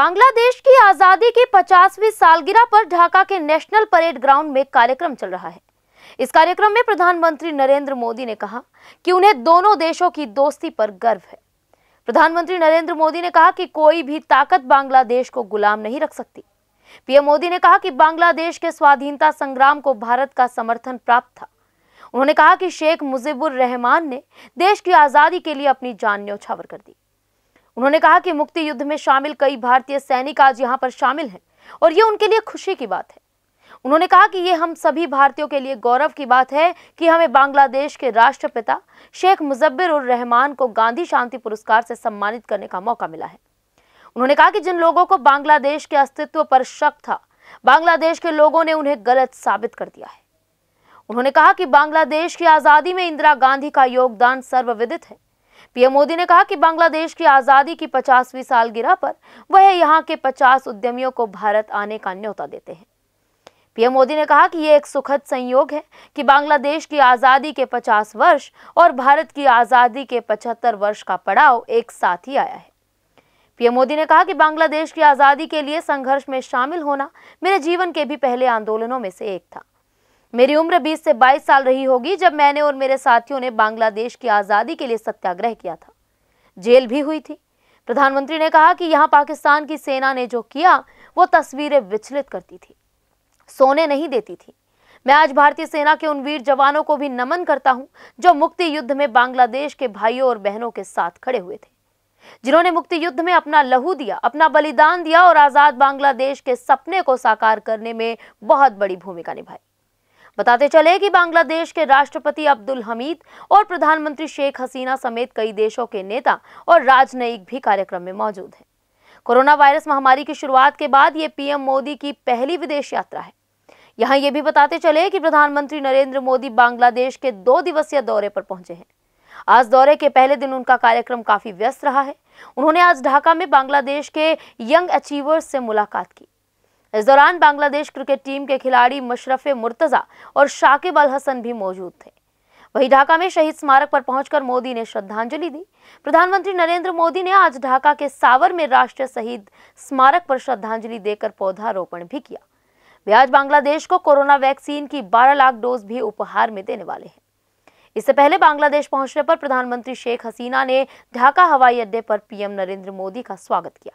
बांग्लादेश की आजादी की 50वीं सालगिरह पर ढाका के नेशनल परेड ग्राउंड में कार्यक्रम चल रहा है इस कार्यक्रम में प्रधानमंत्री नरेंद्र मोदी ने कहा कि उन्हें दोनों देशों की दोस्ती पर गर्व है प्रधानमंत्री नरेंद्र मोदी ने कहा कि कोई भी ताकत बांग्लादेश को गुलाम नहीं रख सकती पीएम मोदी ने कहा कि बांग्लादेश के स्वाधीनता संग्राम को भारत का समर्थन प्राप्त था उन्होंने कहा कि शेख मुजिबुर रहमान ने देश की आजादी के लिए अपनी जान न्यौछावर कर दी उन्होंने कहा कि मुक्ति युद्ध में शामिल कई भारतीय सैनिक आज यहां पर शामिल हैं और ये उनके लिए खुशी की बात है उन्होंने कहा कि ये हम सभी भारतीयों के लिए गौरव की बात है कि हमें बांग्लादेश के राष्ट्रपिता शेख मुजब्बिर और रहमान को गांधी शांति पुरस्कार से सम्मानित करने का मौका मिला है उन्होंने कहा कि जिन लोगों को बांग्लादेश के अस्तित्व पर शक था बांग्लादेश के लोगों ने उन्हें गलत साबित कर दिया है उन्होंने कहा कि बांग्लादेश की आज़ादी में इंदिरा गांधी का योगदान सर्वविदित है पीएम मोदी ने कहा कि बांग्लादेश की आज़ादी की पचासवीं सालगिरह पर वह यहाँ के 50 उद्यमियों को भारत आने का न्योता देते हैं पीएम मोदी ने कहा कि यह एक सुखद संयोग है कि बांग्लादेश की आज़ादी के 50 वर्ष और भारत की आज़ादी के 75 वर्ष का पड़ाव एक साथ ही आया है पीएम मोदी ने कहा कि बांग्लादेश की आज़ादी के लिए संघर्ष में शामिल होना मेरे जीवन के भी पहले आंदोलनों में से एक था मेरी उम्र 20 से 22 साल रही होगी जब मैंने और मेरे साथियों ने बांग्लादेश की आज़ादी के लिए सत्याग्रह किया था जेल भी हुई थी प्रधानमंत्री ने कहा कि यहां पाकिस्तान की सेना ने जो किया वो तस्वीरें विचलित करती थी सोने नहीं देती थी मैं आज भारतीय सेना के उन वीर जवानों को भी नमन करता हूं जो मुक्ति युद्ध में बांग्लादेश के भाइयों और बहनों के साथ खड़े हुए थे जिन्होंने मुक्ति युद्ध में अपना लहू दिया अपना बलिदान दिया और आज़ाद बांग्लादेश के सपने को साकार करने में बहुत बड़ी भूमिका निभाई बताते चले कि बांग्लादेश के राष्ट्रपति अब्दुल हमीद और प्रधानमंत्री शेख हसीना समेत कई देशों के नेता और राजनयिक भी कार्यक्रम में मौजूद हैं कोरोना वायरस महामारी की शुरुआत के बाद ये पीएम मोदी की पहली विदेश यात्रा है यहाँ ये भी बताते चले कि प्रधानमंत्री नरेंद्र मोदी बांग्लादेश के दो दिवसीय दौरे पर पहुंचे हैं आज दौरे के पहले दिन उनका कार्यक्रम काफी व्यस्त रहा है उन्होंने आज ढाका में बांग्लादेश के यंग अचीवर्स से मुलाकात की इस दौरान बांग्लादेश क्रिकेट टीम के खिलाड़ी मशरफ मुर्तजा और शाकिब अल हसन भी मौजूद थे वहीं ढाका में शहीद स्मारक पर पहुंचकर मोदी ने श्रद्धांजलि दी प्रधानमंत्री नरेंद्र मोदी ने आज ढाका के सावर में राष्ट्रीय शहीद स्मारक पर श्रद्धांजलि देकर पौधारोपण भी किया वे आज बांग्लादेश को कोरोना वैक्सीन की 12 लाख डोज भी उपहार में देने वाले हैं इससे पहले बांग्लादेश पहुंचने पर प्रधानमंत्री शेख हसीना ने ढाका हवाई अड्डे पर पीएम नरेंद्र मोदी का स्वागत किया